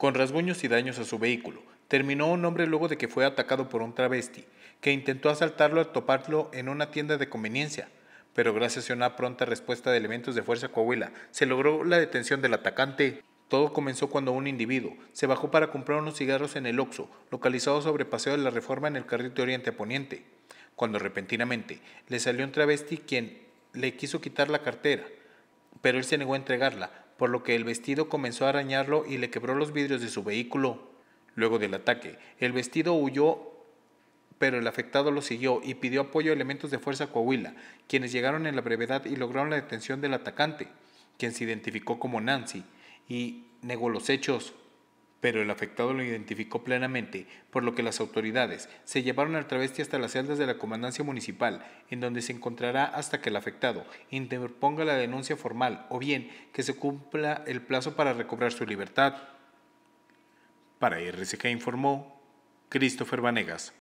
con rasguños y daños a su vehículo. Terminó un hombre luego de que fue atacado por un travesti, que intentó asaltarlo al toparlo en una tienda de conveniencia, pero gracias a una pronta respuesta de elementos de Fuerza Coahuila, se logró la detención del atacante. Todo comenzó cuando un individuo se bajó para comprar unos cigarros en el Oxo, localizado sobre Paseo de la Reforma en el carril de Oriente Poniente, cuando repentinamente le salió un travesti quien le quiso quitar la cartera, pero él se negó a entregarla, por lo que el vestido comenzó a arañarlo y le quebró los vidrios de su vehículo. Luego del ataque, el vestido huyó, pero el afectado lo siguió y pidió apoyo a elementos de Fuerza Coahuila, quienes llegaron en la brevedad y lograron la detención del atacante, quien se identificó como Nancy, y negó los hechos pero el afectado lo identificó plenamente, por lo que las autoridades se llevaron al travesti hasta las celdas de la comandancia municipal, en donde se encontrará hasta que el afectado interponga la denuncia formal o bien que se cumpla el plazo para recobrar su libertad. Para que informó Christopher Vanegas.